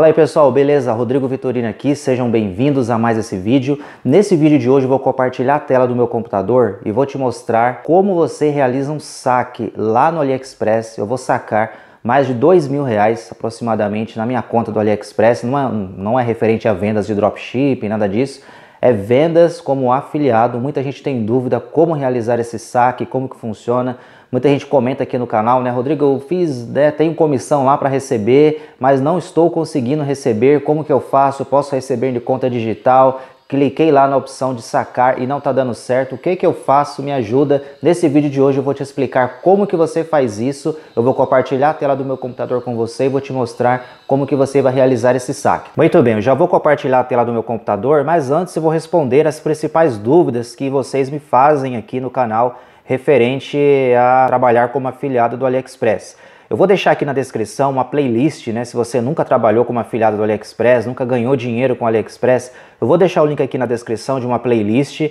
Fala aí pessoal, beleza? Rodrigo Vitorino aqui, sejam bem-vindos a mais esse vídeo. Nesse vídeo de hoje eu vou compartilhar a tela do meu computador e vou te mostrar como você realiza um saque lá no AliExpress. Eu vou sacar mais de dois mil reais aproximadamente na minha conta do AliExpress, não é, não é referente a vendas de dropshipping, nada disso, é vendas como afiliado. Muita gente tem dúvida como realizar esse saque, como que funciona. Muita gente comenta aqui no canal, né, Rodrigo, eu fiz, né, tenho comissão lá para receber, mas não estou conseguindo receber. Como que eu faço? Posso receber de conta digital? cliquei lá na opção de sacar e não está dando certo, o que, que eu faço? Me ajuda. Nesse vídeo de hoje eu vou te explicar como que você faz isso. Eu vou compartilhar a tela do meu computador com você e vou te mostrar como que você vai realizar esse saque. Muito bem, eu já vou compartilhar a tela do meu computador, mas antes eu vou responder as principais dúvidas que vocês me fazem aqui no canal referente a trabalhar como afiliado do AliExpress. Eu vou deixar aqui na descrição uma playlist, né? Se você nunca trabalhou como afiliado do AliExpress, nunca ganhou dinheiro com AliExpress, eu vou deixar o link aqui na descrição de uma playlist uh,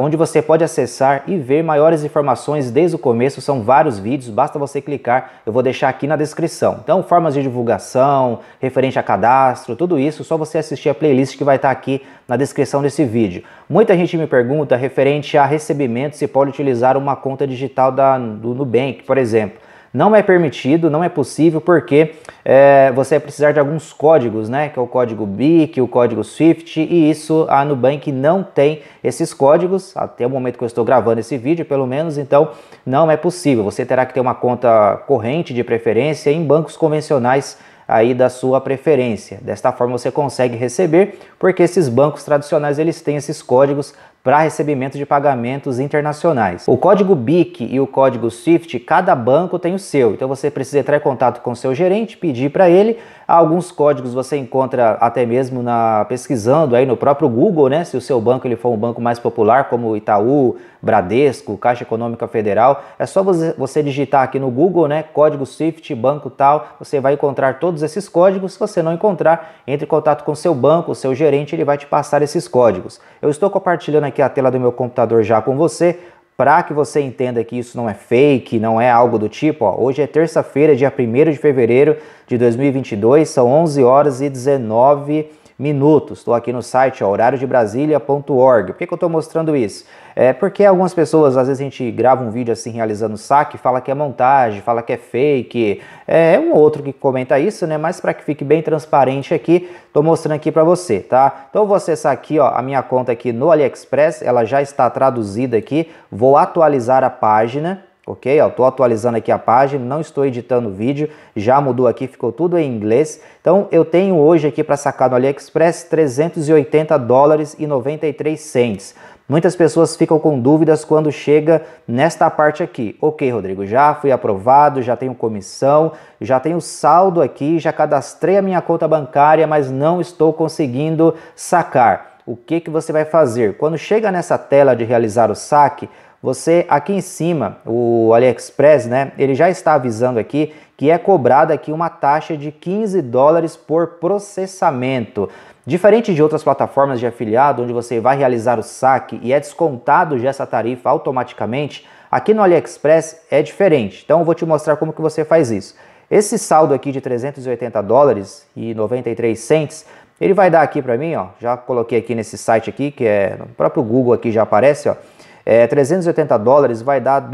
onde você pode acessar e ver maiores informações desde o começo. São vários vídeos, basta você clicar. Eu vou deixar aqui na descrição. Então, formas de divulgação, referente a cadastro, tudo isso, só você assistir a playlist que vai estar tá aqui na descrição desse vídeo. Muita gente me pergunta referente a recebimento se pode utilizar uma conta digital da, do Nubank, por exemplo. Não é permitido, não é possível, porque é, você vai precisar de alguns códigos, né? Que é o código BIC, é o código SWIFT, e isso a Nubank não tem esses códigos, até o momento que eu estou gravando esse vídeo, pelo menos, então não é possível. Você terá que ter uma conta corrente de preferência em bancos convencionais aí da sua preferência. Desta forma você consegue receber, porque esses bancos tradicionais eles têm esses códigos para recebimento de pagamentos internacionais. O código BIC e o código SWIFT, cada banco tem o seu, então você precisa entrar em contato com o seu gerente, pedir para ele. Alguns códigos você encontra até mesmo na pesquisando aí no próprio Google, né? Se o seu banco ele for um banco mais popular como Itaú, Bradesco, Caixa Econômica Federal, é só você digitar aqui no Google, né, código SWIFT, banco tal, você vai encontrar todos esses códigos. Se você não encontrar, entre em contato com o seu banco, o seu gerente, ele vai te passar esses códigos. Eu estou compartilhando aqui a tela do meu computador já com você, para que você entenda que isso não é fake, não é algo do tipo. Ó, hoje é terça-feira, dia 1 de fevereiro de 2022, são 11 horas e 19 minutos minutos. Estou aqui no site, ó, horariodebrasilia.org. Por que, que eu estou mostrando isso? É porque algumas pessoas, às vezes a gente grava um vídeo assim realizando saque, fala que é montagem, fala que é fake. É, é um outro que comenta isso, né? Mas para que fique bem transparente aqui, estou mostrando aqui para você, tá? Então vou acessar aqui, ó, a minha conta aqui no AliExpress, ela já está traduzida aqui. Vou atualizar a página ok? Estou atualizando aqui a página, não estou editando o vídeo, já mudou aqui, ficou tudo em inglês. Então eu tenho hoje aqui para sacar no AliExpress 380 dólares e 93 cents. Muitas pessoas ficam com dúvidas quando chega nesta parte aqui. Ok, Rodrigo, já fui aprovado, já tenho comissão, já tenho saldo aqui, já cadastrei a minha conta bancária, mas não estou conseguindo sacar. O que, que você vai fazer? Quando chega nessa tela de realizar o saque, você aqui em cima, o AliExpress, né? Ele já está avisando aqui que é cobrada aqui uma taxa de 15 dólares por processamento. Diferente de outras plataformas de afiliado, onde você vai realizar o saque e é descontado já essa tarifa automaticamente, aqui no AliExpress é diferente. Então eu vou te mostrar como que você faz isso. Esse saldo aqui de 380 dólares e 93 cents, ele vai dar aqui para mim, ó, já coloquei aqui nesse site aqui, que é no próprio Google aqui já aparece, ó, é, 380 dólares vai dar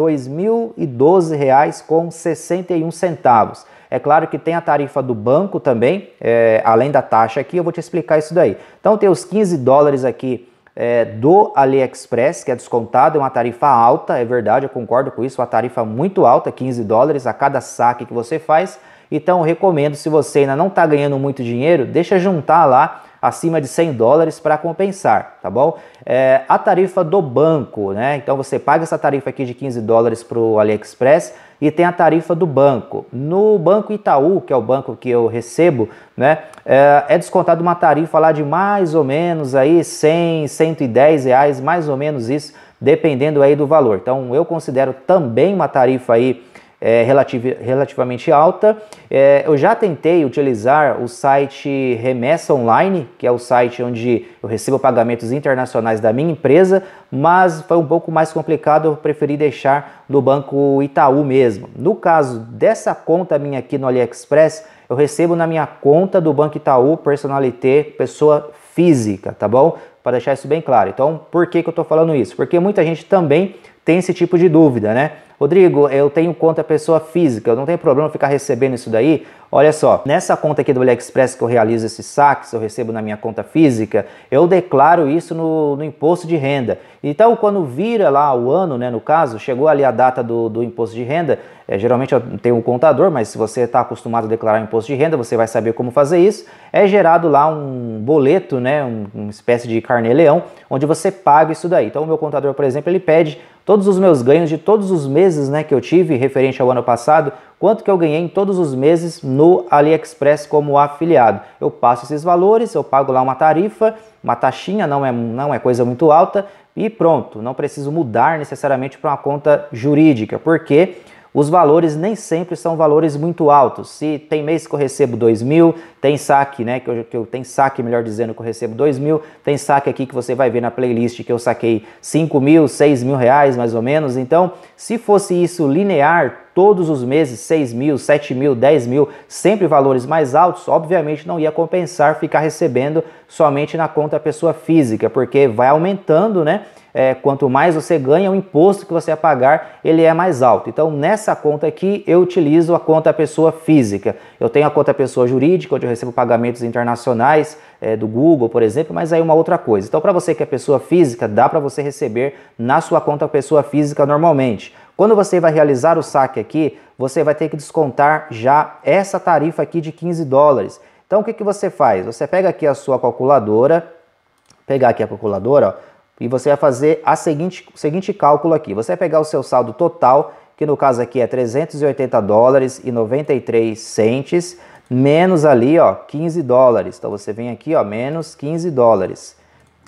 reais com 61 centavos. É claro que tem a tarifa do banco também, é, além da taxa aqui, eu vou te explicar isso daí. Então tem os 15 dólares aqui é, do AliExpress, que é descontado, é uma tarifa alta, é verdade, eu concordo com isso, uma tarifa muito alta, 15 dólares a cada saque que você faz. Então recomendo, se você ainda não está ganhando muito dinheiro, deixa juntar lá acima de 100 dólares para compensar, tá bom? É, a tarifa do banco, né? Então você paga essa tarifa aqui de 15 dólares para o AliExpress e tem a tarifa do banco. No Banco Itaú, que é o banco que eu recebo, né? É, é descontado uma tarifa lá de mais ou menos aí 100, 110 reais, mais ou menos isso, dependendo aí do valor. Então eu considero também uma tarifa aí é, relativamente alta. É, eu já tentei utilizar o site Remessa Online, que é o site onde eu recebo pagamentos internacionais da minha empresa, mas foi um pouco mais complicado, eu preferi deixar no banco Itaú mesmo. No caso dessa conta minha aqui no AliExpress, eu recebo na minha conta do Banco Itaú Personalité, pessoa física, tá bom? Para deixar isso bem claro. Então, por que, que eu estou falando isso? Porque muita gente também tem esse tipo de dúvida, né? Rodrigo, eu tenho conta pessoa física, eu não tenho problema ficar recebendo isso daí. Olha só, nessa conta aqui do AliExpress que eu realizo esses saque, eu recebo na minha conta física, eu declaro isso no, no imposto de renda. Então, quando vira lá o ano, né, no caso, chegou ali a data do, do imposto de renda, é, geralmente eu tenho um contador, mas se você está acostumado a declarar imposto de renda, você vai saber como fazer isso. É gerado lá um boleto, né, um, uma espécie de carnê-leão, onde você paga isso daí. Então, o meu contador, por exemplo, ele pede todos os meus ganhos de todos os meses né, que eu tive referente ao ano passado, quanto que eu ganhei em todos os meses no AliExpress como afiliado. Eu passo esses valores, eu pago lá uma tarifa, uma taxinha, não é, não é coisa muito alta, e pronto, não preciso mudar necessariamente para uma conta jurídica, porque os valores nem sempre são valores muito altos. Se tem mês que eu recebo 2 mil, tem saque, né? Que eu, que eu tem saque, melhor dizendo, que eu recebo 2 mil, tem saque aqui que você vai ver na playlist que eu saquei 5 mil, 6 mil reais mais ou menos. Então, se fosse isso linear, todos os meses 6 mil, 7 mil, 10 mil, sempre valores mais altos, obviamente não ia compensar ficar recebendo somente na conta pessoa física, porque vai aumentando, né? É, quanto mais você ganha, o imposto que você a pagar ele é mais alto. Então, nessa conta aqui, eu utilizo a conta pessoa física. Eu tenho a conta pessoa jurídica, onde eu recebo pagamentos internacionais é, do Google, por exemplo, mas aí uma outra coisa. Então, para você que é pessoa física, dá para você receber na sua conta pessoa física normalmente. Quando você vai realizar o saque aqui, você vai ter que descontar já essa tarifa aqui de 15 dólares. Então o que, que você faz? Você pega aqui a sua calculadora, pegar aqui a calculadora, ó, e você vai fazer a seguinte, o seguinte cálculo aqui. Você vai pegar o seu saldo total, que no caso aqui é 380 dólares e 93 centes, menos ali ó, 15 dólares. Então você vem aqui ó, menos 15 dólares.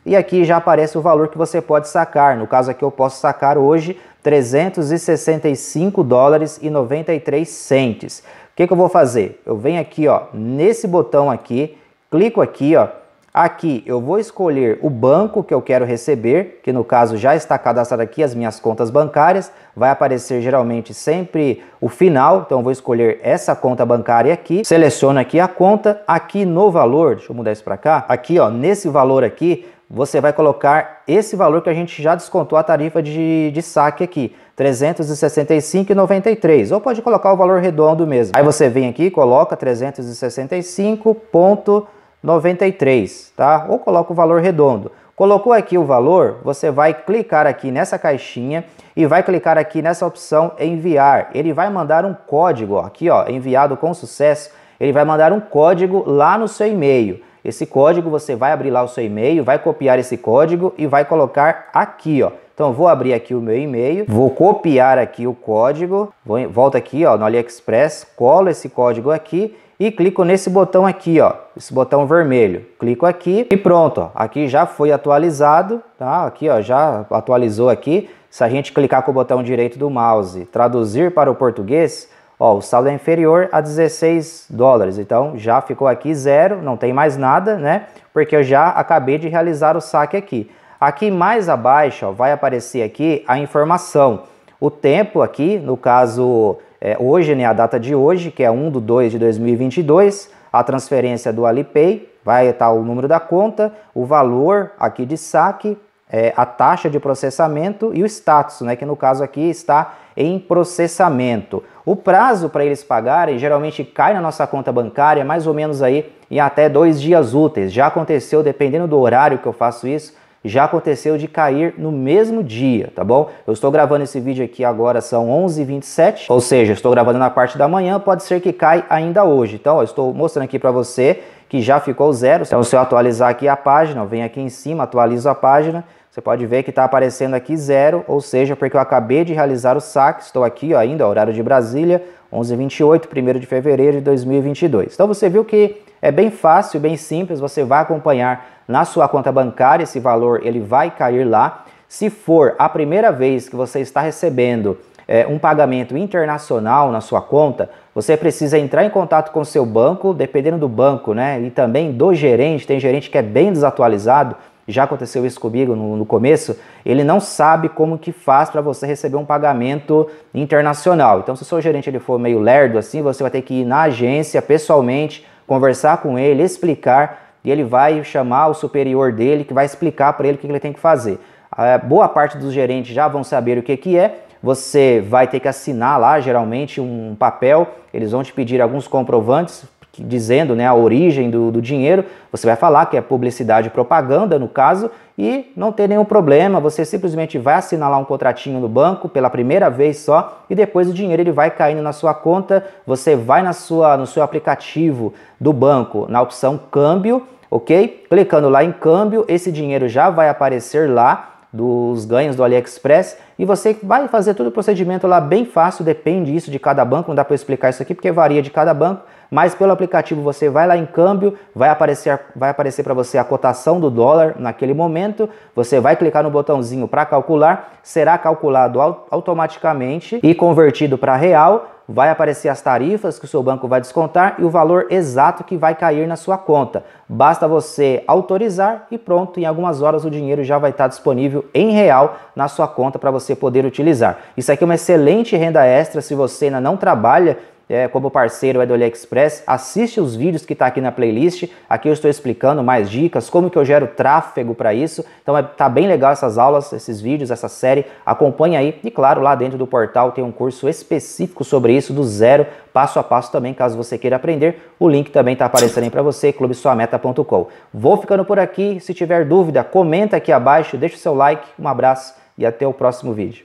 E aqui já aparece o valor que você pode sacar. No caso aqui eu posso sacar hoje 365 dólares e 93 centes. O que, que eu vou fazer? Eu venho aqui ó, nesse botão aqui, clico aqui ó, Aqui eu vou escolher o banco que eu quero receber, que no caso já está cadastrado aqui as minhas contas bancárias. Vai aparecer geralmente sempre o final, então vou escolher essa conta bancária aqui. Seleciono aqui a conta, aqui no valor, deixa eu mudar isso para cá. Aqui ó, nesse valor aqui, você vai colocar esse valor que a gente já descontou a tarifa de, de saque aqui, 365,93, ou pode colocar o valor redondo mesmo. Aí você vem aqui, coloca 365,93, tá? Ou coloca o valor redondo. Colocou aqui o valor, você vai clicar aqui nessa caixinha e vai clicar aqui nessa opção enviar. Ele vai mandar um código, ó, aqui ó, enviado com sucesso, ele vai mandar um código lá no seu e-mail. Esse código você vai abrir lá o seu e-mail, vai copiar esse código e vai colocar aqui, ó. Então vou abrir aqui o meu e-mail, vou copiar aqui o código, vou, volto aqui, ó, no AliExpress, colo esse código aqui e clico nesse botão aqui, ó, esse botão vermelho. Clico aqui e pronto, ó, aqui já foi atualizado, tá? Aqui, ó, já atualizou aqui. Se a gente clicar com o botão direito do mouse, traduzir para o português, Ó, o saldo é inferior a 16 dólares, então já ficou aqui zero, não tem mais nada, né? Porque eu já acabei de realizar o saque aqui. Aqui mais abaixo ó, vai aparecer aqui a informação. O tempo aqui, no caso é, hoje, né, a data de hoje, que é 1 de 2 de 2022, a transferência do Alipay, vai estar o número da conta, o valor aqui de saque, é, a taxa de processamento e o status, né, que no caso aqui está em processamento. O prazo para eles pagarem geralmente cai na nossa conta bancária mais ou menos aí em até dois dias úteis. Já aconteceu, dependendo do horário que eu faço isso, já aconteceu de cair no mesmo dia, tá bom? Eu estou gravando esse vídeo aqui agora, são 11h27, ou seja, estou gravando na parte da manhã, pode ser que cai ainda hoje. Então, eu estou mostrando aqui para você que já ficou zero. Então, se eu atualizar aqui a página, vem aqui em cima, atualizo a página, você pode ver que está aparecendo aqui zero, ou seja, porque eu acabei de realizar o saque, estou aqui ó, ainda, horário de Brasília, 11h28, 1 de fevereiro de 2022. Então você viu que é bem fácil, bem simples, você vai acompanhar na sua conta bancária esse valor, ele vai cair lá. Se for a primeira vez que você está recebendo é, um pagamento internacional na sua conta, você precisa entrar em contato com o seu banco, dependendo do banco, né? E também do gerente, tem gerente que é bem desatualizado, já aconteceu isso comigo no, no começo, ele não sabe como que faz para você receber um pagamento internacional. Então, se o seu gerente ele for meio lerdo assim, você vai ter que ir na agência pessoalmente, conversar com ele, explicar, e ele vai chamar o superior dele, que vai explicar para ele o que, que ele tem que fazer. A boa parte dos gerentes já vão saber o que, que é, você vai ter que assinar lá, geralmente, um papel. Eles vão te pedir alguns comprovantes dizendo né, a origem do, do, dinheiro, você vai falar que é publicidade e propaganda, no caso, e não tem nenhum problema, você simplesmente vai assinalar um contratinho no banco pela primeira vez só e depois o dinheiro ele vai caindo na sua conta, você vai na sua, no seu aplicativo do banco, na opção câmbio, ok? Clicando lá em câmbio, esse dinheiro já vai aparecer lá dos ganhos do AliExpress e você vai fazer todo o procedimento lá bem fácil, depende isso de cada banco, não dá para explicar isso aqui porque varia de cada banco, mas pelo aplicativo você vai lá em câmbio, vai aparecer vai aparecer para você a cotação do dólar naquele momento, você vai clicar no botãozinho para calcular, será calculado automaticamente e convertido para real vai aparecer as tarifas que o seu banco vai descontar e o valor exato que vai cair na sua conta. Basta você autorizar e pronto, em algumas horas o dinheiro já vai estar disponível em real na sua conta para você poder utilizar. Isso aqui é uma excelente renda extra se você ainda não trabalha é, como parceiro é do AliExpress, assiste os vídeos que está aqui na playlist. Aqui eu estou explicando mais dicas, como que eu gero tráfego para isso. Então é, tá bem legal essas aulas, esses vídeos, essa série. Acompanhe aí. E claro, lá dentro do portal tem um curso específico sobre isso, do zero, passo a passo também, caso você queira aprender. O link também está aparecendo aí para você, clubesuameta.com. Vou ficando por aqui. Se tiver dúvida, comenta aqui abaixo, deixa o seu like. Um abraço e até o próximo vídeo.